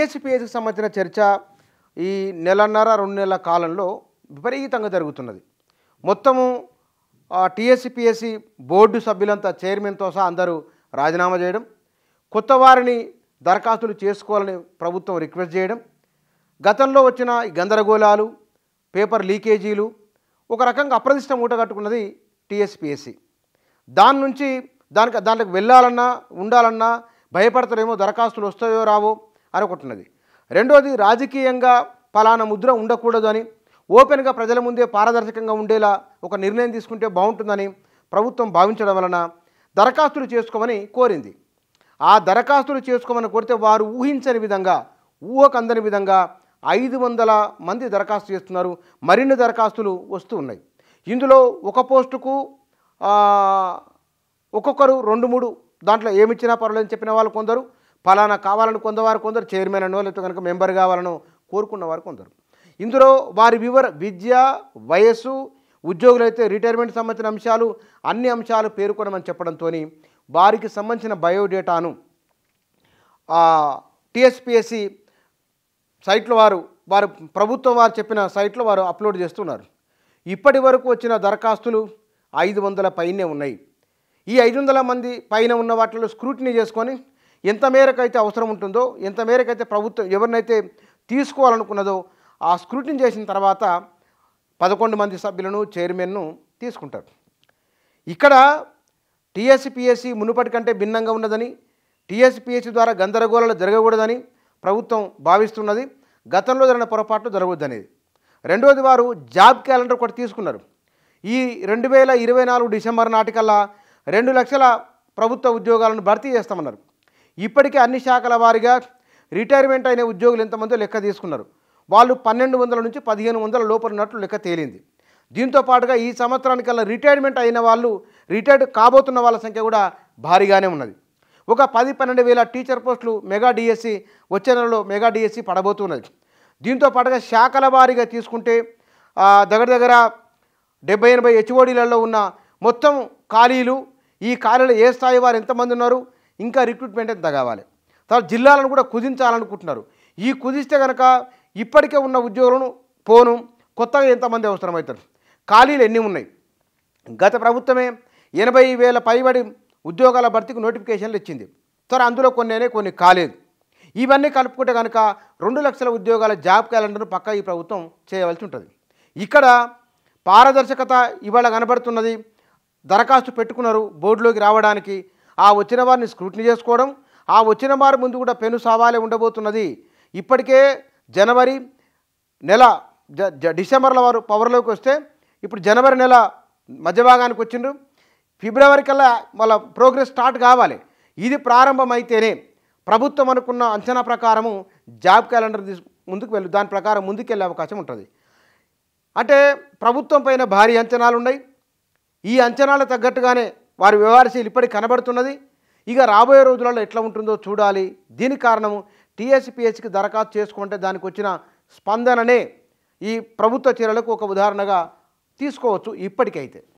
డిఎస్పిఎస్కి సంబంధించిన చర్చ ఈ నెలన్నర రెండు నెలల కాలంలో విపరీతంగా జరుగుతున్నది మొత్తము టీఎస్పిఎస్సి బోర్డు సభ్యులంతా చైర్మన్తో సహా అందరూ రాజీనామా చేయడం కొత్త వారిని దరఖాస్తులు చేసుకోవాలని ప్రభుత్వం రిక్వెస్ట్ చేయడం గతంలో వచ్చిన గందరగోళాలు పేపర్ లీకేజీలు ఒక రకంగా అప్రదిష్టం ఊటగట్టుకున్నది టీఎస్పిఎస్సి దాని నుంచి దానికి దానికి వెళ్ళాలన్నా ఉండాలన్నా భయపడతారేమో దరఖాస్తులు వస్తాయో రావో అనుకుంటున్నది రెండోది రాజకీయంగా ఫలానా ముద్ర ఉండకూడదు అని ఓపెన్గా ప్రజల ముందే పారదర్శకంగా ఉండేలా ఒక నిర్ణయం తీసుకుంటే బాగుంటుందని ప్రభుత్వం భావించడం వలన దరఖాస్తులు చేసుకోమని కోరింది ఆ దరఖాస్తులు చేసుకోమని కోరితే వారు ఊహించని విధంగా ఊహకందని విధంగా ఐదు వందల మంది దరఖాస్తు చేస్తున్నారు మరిన్ని దరఖాస్తులు వస్తూ ఉన్నాయి ఇందులో ఒక పోస్టుకు ఒక్కొక్కరు రెండు మూడు దాంట్లో ఏమిచ్చినా పర్వాలేదని చెప్పిన వాళ్ళు కొందరు ఫలానా కావాలని కొందవారు కొందరు చైర్మన్ అనో లేకపోతే కనుక మెంబర్ కావాలనో కోరుకున్న వారు కొందరు ఇందులో వారి వివర విద్య వయస్సు ఉద్యోగులైతే రిటైర్మెంట్ సంబంధించిన అంశాలు అన్ని అంశాలు పేర్కొనమని చెప్పడంతో వారికి సంబంధించిన బయోడేటాను టిఎస్పిఎస్సి సైట్లో వారు వారు ప్రభుత్వం వారు చెప్పిన సైట్లో వారు అప్లోడ్ చేస్తున్నారు ఇప్పటి వరకు వచ్చిన దరఖాస్తులు ఐదు వందల పైనే ఉన్నాయి ఈ ఐదు వందల మంది పైన ఉన్న వాటిలో స్క్రూటినీ చేసుకొని ఎంత మేరకు అయితే అవసరం ఉంటుందో ఎంత మేరకు అయితే ప్రభుత్వం ఎవరినైతే తీసుకోవాలనుకున్నదో ఆ స్క్రూటిన్ చేసిన తర్వాత పదకొండు మంది సభ్యులను చైర్మన్ను తీసుకుంటారు ఇక్కడ టీఎస్పిఎస్సి మునుపటి కంటే భిన్నంగా ఉన్నదని టీఎస్పిఎస్సి ద్వారా గందరగోళాలు జరగకూడదని ప్రభుత్వం భావిస్తున్నది గతంలో జరిగిన పొరపాట్లు జరగవద్దనేది రెండవది వారు జాబ్ క్యాలెండర్ ఒకటి తీసుకున్నారు ఈ రెండు వేల ఇరవై నాలుగు డిసెంబర్ నాటికల్లా రెండు లక్షల ప్రభుత్వ ఉద్యోగాలను భర్తీ చేస్తామన్నారు ఇప్పటికే అన్ని శాఖల వారిగా రిటైర్మెంట్ అయిన ఉద్యోగులు ఎంతమందో లెక్క తీసుకున్నారు వాళ్ళు పన్నెండు వందల నుంచి పదిహేను వందల లోపల ఉన్నట్లు లెక్క తేలింది దీంతో పాటుగా ఈ సంవత్సరానికల్లా రిటైర్మెంట్ అయిన వాళ్ళు రిటైర్డ్ కాబోతున్న వాళ్ళ సంఖ్య కూడా భారీగానే ఉన్నది ఒక పది పన్నెండు వేల టీచర్ పోస్టులు మెగా డిఎస్సి వచ్చే నెలలో మెగా డిఎస్సి పడబోతున్నది దీంతో పాటుగా శాఖల వారీగా తీసుకుంటే దగ్గర దగ్గర డెబ్బై ఎనభై హెచ్ఓడీలలో ఉన్న మొత్తం ఖాళీలు ఈ ఖాళీలు ఏ స్థాయి వారు ఎంతమంది ఉన్నారు ఇంకా రిక్రూట్మెంట్ ఎంత కావాలి తర్వాత జిల్లాలను కూడా కుదించాలనుకుంటున్నారు ఈ కుదిస్తే కనుక ఇప్పటికే ఉన్న ఉద్యోగులను పోను కొత్తగా ఎంతమంది అవసరమవుతారు ఖాళీలు ఎన్ని ఉన్నాయి గత ప్రభుత్వమే ఎనభై వేల పైబడి ఉద్యోగాల భర్తీకి నోటిఫికేషన్లు ఇచ్చింది త్వర అందులో కొన్ని అనే కొన్ని కాలేదు ఇవన్నీ కలుపుకుంటే కనుక రెండు లక్షల ఉద్యోగాల జాబ్ క్యాలెండర్ను పక్క ఈ ప్రభుత్వం చేయవలసి ఉంటుంది ఇక్కడ పారదర్శకత ఇవాళ కనబడుతున్నది దరఖాస్తు పెట్టుకున్నారు బోర్డులోకి రావడానికి ఆ వచ్చిన వారిని స్క్రూటినీ చేసుకోవడం ఆ వచ్చిన వారి ముందు కూడా పెను సవాలే ఉండబోతున్నది ఇప్పటికే జనవరి నెల డిసెంబర్లో వారు పవర్లోకి వస్తే ఇప్పుడు జనవరి నెల మధ్య భాగానికి వచ్చిండ్రు ఫిబ్రవరి కల్లా వాళ్ళ ప్రోగ్రెస్ స్టార్ట్ కావాలి ఇది ప్రారంభమైతేనే ప్రభుత్వం అనుకున్న అంచనా ప్రకారము జాబ్ క్యాలెండర్ తీసు ముందుకు వెళ్ళు దాని ప్రకారం ముందుకెళ్ళే అవకాశం ఉంటుంది అంటే ప్రభుత్వం పైన భారీ అంచనాలు ఉన్నాయి ఈ అంచనాలు తగ్గట్టుగానే వారి వ్యవహారశీలు ఇప్పటికి కనబడుతున్నది ఇక రాబోయే రోజులలో ఎట్లా ఉంటుందో చూడాలి దీని కారణము టీఎస్పిఎస్కి దరఖాస్తు చేసుకుంటే దానికి వచ్చిన స్పందననే ఈ ప్రభుత్వ చర్యలకు ఒక ఉదాహరణగా తీసుకోవచ్చు ఇప్పటికైతే